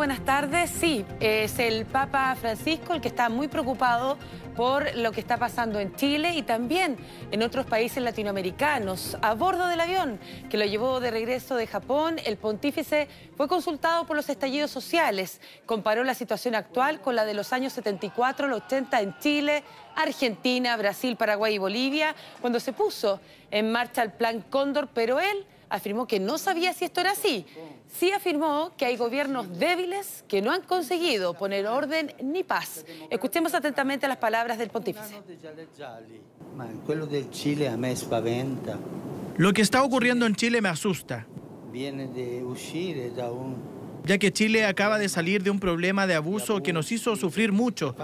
buenas tardes. Sí, es el Papa Francisco el que está muy preocupado por lo que está pasando en Chile y también en otros países latinoamericanos. A bordo del avión que lo llevó de regreso de Japón, el pontífice fue consultado por los estallidos sociales. Comparó la situación actual con la de los años 74 los 80 en Chile, Argentina, Brasil, Paraguay y Bolivia, cuando se puso en marcha el plan Cóndor, pero él afirmó que no sabía si esto era así. Sí afirmó que hay gobiernos débiles que no han conseguido poner orden ni paz. Escuchemos atentamente las palabras del pontífice. Lo que está ocurriendo en Chile me asusta. ya que Chile acaba de salir de un problema de abuso que nos hizo sufrir mucho.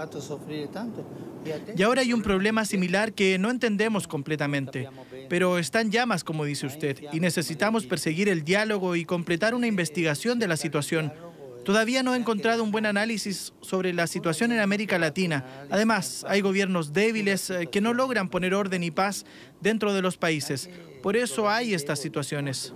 Y ahora hay un problema similar que no entendemos completamente pero están llamas, como dice usted, y necesitamos perseguir el diálogo y completar una investigación de la situación. Todavía no he encontrado un buen análisis sobre la situación en América Latina. Además, hay gobiernos débiles eh, que no logran poner orden y paz dentro de los países. Por eso hay estas situaciones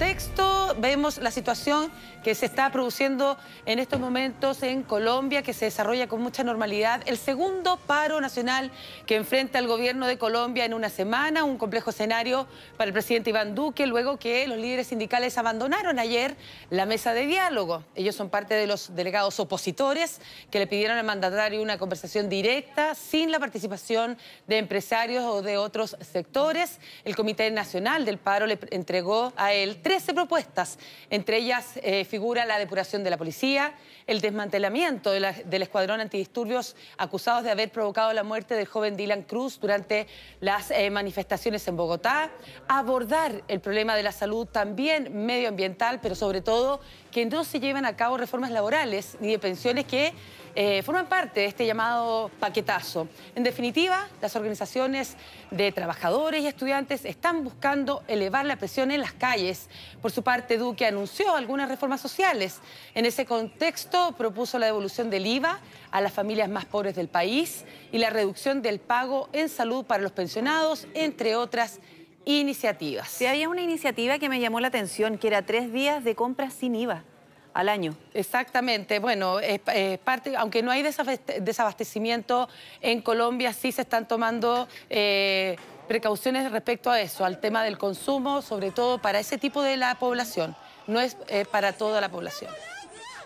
contexto vemos la situación que se está produciendo en estos momentos en Colombia, que se desarrolla con mucha normalidad. El segundo paro nacional que enfrenta el gobierno de Colombia en una semana, un complejo escenario para el presidente Iván Duque, luego que los líderes sindicales abandonaron ayer la mesa de diálogo. Ellos son parte de los delegados opositores que le pidieron al mandatario una conversación directa, sin la participación de empresarios o de otros sectores. El Comité Nacional del Paro le entregó a él 13 propuestas. Entre ellas eh, figura la depuración de la policía, el desmantelamiento del escuadrón antidisturbios acusados de haber provocado la muerte del joven Dylan Cruz durante las eh, manifestaciones en Bogotá, abordar el problema de la salud también medioambiental, pero sobre todo que no se lleven a cabo reformas laborales ni de pensiones que eh, forman parte de este llamado paquetazo. En definitiva, las organizaciones de trabajadores y estudiantes están buscando elevar la presión en las calles por su parte, Duque anunció algunas reformas sociales. En ese contexto, propuso la devolución del IVA a las familias más pobres del país y la reducción del pago en salud para los pensionados, entre otras iniciativas. había una iniciativa que me llamó la atención, que era tres días de compras sin IVA al año. Exactamente. Bueno, aunque no hay desabastecimiento en Colombia, sí se están tomando eh, precauciones respecto a eso, al tema del consumo, sobre todo para ese tipo de la población, no es eh, para toda la población.